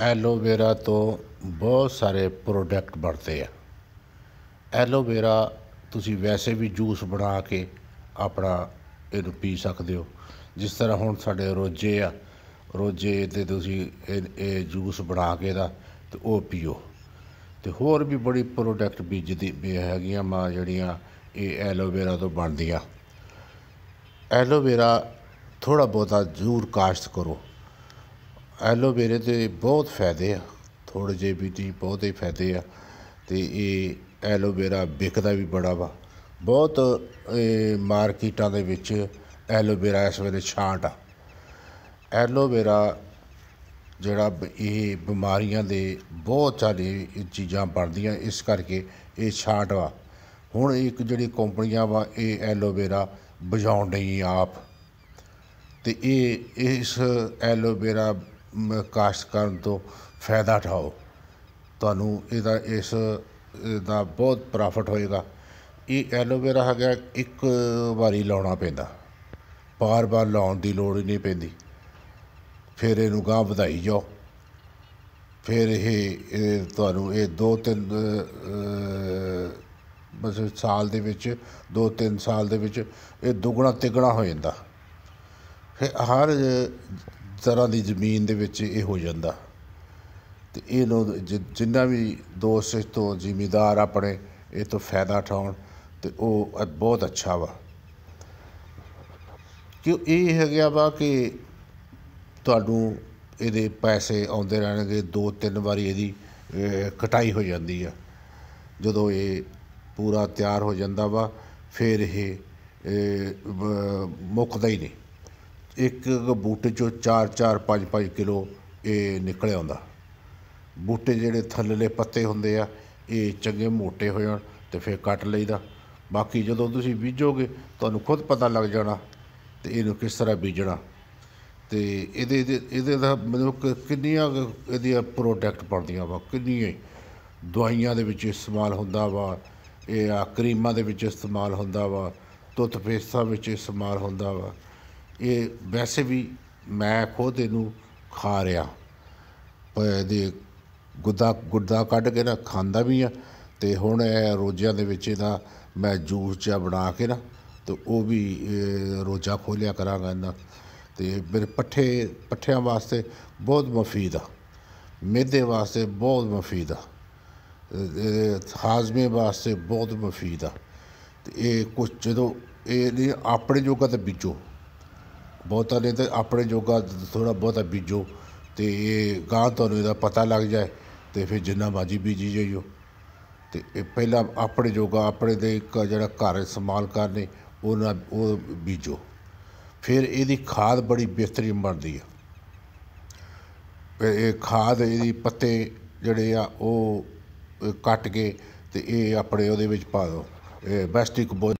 aloe vera ਤੋਂ ਬਹੁਤ ਸਾਰੇ ਪ੍ਰੋਡਕਟ ਬਣਦੇ ਆ ਐਲੋਵੇਰਾ ਤੁਸੀਂ ਵੈਸੇ ਵੀ ਜੂਸ ਬਣਾ ਕੇ ਆਪਣਾ ਇਹਨੂੰ ਪੀ ਸਕਦੇ ਹੋ ਜਿਸ ਤਰ੍ਹਾਂ ਹੁਣ ਸਾਡੇ ਰੋਜੇ ਆ ਰੋਜੇ ਤੇ ਤੁਸੀਂ ਇਹ ਜੂਸ ਬਣਾ ਕੇ ਦਾ ਤੇ ਉਹ ਪੀਓ ਤੇ ਹੋਰ ਵੀ ਬੜੀ ਪ੍ਰੋਡਕਟ ਬੀਜਦੀ ਹੈਗੀਆਂ ਮਾਂ ਜਿਹੜੀਆਂ ਇਹ ਐਲੋਵੇਰਾ ਤੋਂ ਬਣਦੀਆਂ ਐਲੋਵੇਰਾ ਥੋੜਾ ਬਹੁਤਾ ਜ਼ਰੂਰ ਕਾਸ਼ਤ ਕਰੋ ਐਲੋਵੇਰੇ ਦੇ ਬਹੁਤ ਫਾਇਦੇ ਆ ਥੋੜੇ ਜੇ ਵੀ ਨਹੀਂ ਬਹੁਤੇ ਫਾਇਦੇ ਆ ਤੇ ਇਹ ਐਲੋਵੇਰਾ ਵਿਕਦਾ ਵੀ ਬੜਾ ਵਾ ਬਹੁਤ ਮਾਰਕੀਟਾਂ ਦੇ ਵਿੱਚ ਐਲੋਵੇਰਾ ਇਸ ਵੇਲੇ ਛਾਂਟ ਆ ਐਲੋਵੇਰਾ ਜਿਹੜਾ ਇਹ ਬਿਮਾਰੀਆਂ ਦੇ ਬਹੁਤ ਸਾਰੇ ਚੀਜ਼ਾਂ ਬਣਦੀਆਂ ਇਸ ਕਰਕੇ ਇਹ ਛਾਂਟ ਵਾ ਹੁਣ ਇੱਕ ਜਿਹੜੀ ਕੰਪਨੀਆਂ ਵਾ ਇਹ ਐਲੋਵੇਰਾ ਬਜਾਉਣ ਨਹੀਂ ਆਪ ਤੇ ਇਹ ਇਸ ਐਲੋਵੇਰਾ ਕਾਸ਼ਤ ਕਰਨ ਤੋਂ ਫਾਇਦਾ ਠਾਓ ਤੁਹਾਨੂੰ ਇਹਦਾ ਇਸ ਦਾ ਬਹੁਤ ਪ੍ਰੋਫਿਟ ਹੋਏਗਾ ਇਹ ਐਲੋਵੇਰਾ ਹੈਗਾ ਇੱਕ ਵਾਰੀ ਲਾਉਣਾ ਪੈਂਦਾ ਬਾਰ-ਬਾਰ ਲਾਉਣ ਦੀ ਲੋੜ ਹੀ ਨਹੀਂ ਪੈਂਦੀ ਫਿਰ ਇਹਨੂੰ ਗਾਂ ਵਧਾਈ ਜਾਓ ਫਿਰ ਇਹ ਤੁਹਾਨੂੰ ਇਹ 2-3 ਬਸ ਸਾਲ ਦੇ ਵਿੱਚ 2-3 ਸਾਲ ਦੇ ਵਿੱਚ ਇਹ ਦੁੱਗਣਾ ਤਿਗਣਾ ਹੋ ਜਾਂਦਾ ਫਿਰ ਹਰ ਤਰ੍ਹਾਂ ਦੀ ਜ਼ਮੀਨ ਦੇ ਵਿੱਚ ਇਹ ਹੋ ਜਾਂਦਾ ਤੇ ਇਹ ਲੋ ਜਿੰਨਾ ਵੀ ਦੋਸਤ ਇਸ ਤੋਂ ਜ਼ਿਮੀਦਾਰ ਆਪਣੇ ਇਹ ਤੋਂ ਫਾਇਦਾ ਠਾਉਣ ਤੇ ਉਹ ਬਹੁਤ ਅੱਛਾ ਵਾ ਕਿ ਇਹ ਹੈ ਗਿਆ ਵਾ ਕਿ ਤੁਹਾਨੂੰ ਇਹਦੇ ਪੈਸੇ ਆਉਂਦੇ ਰਹਿਣਗੇ ਦੋ ਤਿੰਨ ਵਾਰੀ ਇਹਦੀ ਕਟਾਈ ਹੋ ਜਾਂਦੀ ਆ ਜਦੋਂ ਇਹ ਪੂਰਾ ਤਿਆਰ ਹੋ ਜਾਂਦਾ ਵਾ ਫਿਰ ਇਹ ਮੁੱਕਦਾ ਹੀ ਨਹੀਂ ਇੱਕ ਬੂਟੇ 'ਚੋਂ 4-4 5-5 ਕਿਲੋ ਇਹ ਨਿਕਲ ਆਉਂਦਾ ਬੂਟੇ ਜਿਹੜੇ ਥੱਲੇਲੇ ਪੱਤੇ ਹੁੰਦੇ ਆ ਇਹ ਚੰਗੇ ਮੋਟੇ ਹੋ ਜਾਣ ਤੇ ਫਿਰ ਕੱਟ ਲਈਦਾ ਬਾਕੀ ਜਦੋਂ ਤੁਸੀਂ ਬੀਜੋਗੇ ਤੁਹਾਨੂੰ ਖੁਦ ਪਤਾ ਲੱਗ ਜਾਣਾ ਤੇ ਇਹਨੂੰ ਕਿਸ ਤਰ੍ਹਾਂ ਬੀਜਣਾ ਤੇ ਇਹਦੇ ਇਹਦੇ ਦਾ ਮਨੁੱਖ ਕਿੰਨੀਆਂ ਇਹਦੀਆਂ ਪ੍ਰੋਡਕਟ ਬਣਦੀਆਂ ਵਾ ਕਿੰਨੀਆਂ ਦਵਾਈਆਂ ਦੇ ਵਿੱਚ ਇਸਤੇਮਾਲ ਹੁੰਦਾ ਵਾ ਇਹ ਆ ਕਰੀਮਾਂ ਦੇ ਵਿੱਚ ਇਸਤੇਮਾਲ ਹੁੰਦਾ ਵਾ ਫੇਸਾ ਵਿੱਚ ਇਸਤੇਮਾਲ ਹੁੰਦਾ ਵਾ ਇਹ ਵੈਸੇ ਵੀ ਮੈਂ ਖੁਦ ਇਹਨੂੰ ਖਾ ਰਿਹਾ ਇਹਦੇ ਗੁੱਦਾ ਗੁੱਦਾ ਕੱਢ ਕੇ ਨਾ ਖਾਂਦਾ ਵੀ ਆ ਤੇ ਹੁਣ ਇਹ ਰੋਜ਼ਿਆਂ ਦੇ ਵਿੱਚ ਇਹਦਾ ਮੈਂ ਜੂਸ ਜਿਹਾ ਬਣਾ ਕੇ ਨਾ ਤੇ ਉਹ ਵੀ ਰੋਜ਼ਾ ਖੋਲਿਆ ਕਰਾਂਗਾ ਇਹਦਾ ਤੇ ਮੇਰੇ ਪੱਠੇ ਪੱਠਿਆਂ ਵਾਸਤੇ ਬਹੁਤ ਮਫੀਦ ਆ ਮਿਹਦੇ ਵਾਸਤੇ ਬਹੁਤ ਮਫੀਦ ਆ ਹਾਜ਼ਮੇ ਵਾਸਤੇ ਬਹੁਤ ਮਫੀਦ ਆ ਤੇ ਇਹ ਕੁਝ ਜਦੋਂ ਇਹ ਆਪਣੇ ਜੋਗਾ ਤੇ ਬੀਜੋ ਬਹੁਤਾ ਨਹੀਂ ਤਾਂ ਆਪਣੇ ਜੋਗਾ ਥੋੜ੍ਹਾ ਬਹੁਤਾ ਬੀਜੋ ਅਤੇ ਇਹ ਗਾਂ ਤੁਹਾਨੂੰ ਇਹਦਾ ਪਤਾ ਲੱਗ ਜਾਏ ਅਤੇ ਫਿਰ ਜਿੰਨਾ ਮਰਜ਼ੀ ਬੀਜੀ ਜਾਇਓ ਅਤੇ ਇਹ ਪਹਿਲਾਂ ਆਪਣੇ ਜੋਗਾ ਆਪਣੇ ਦੇ ਇੱਕ ਜਿਹੜਾ ਘਰ ਇਸਤੇਮਾਲ ਕਰਨੇ ਉਹ ਨਾ ਉਹ ਬੀਜੋ ਫਿਰ ਇਹਦੀ ਖਾਦ ਬੜੀ ਬਿਹਤਰੀਨ ਬਣਦੀ ਆ ਇਹ ਖਾਦ ਇਹਦੀ ਪੱਤੇ ਜਿਹੜੇ ਆ ਉਹ ਕੱਟ ਕੇ ਅਤੇ ਇਹ ਆਪਣੇ ਉਹਦੇ ਵਿੱਚ ਪਾ ਦਿਓ ਇਹ ਬੈਸਟਿਕ ਬੋ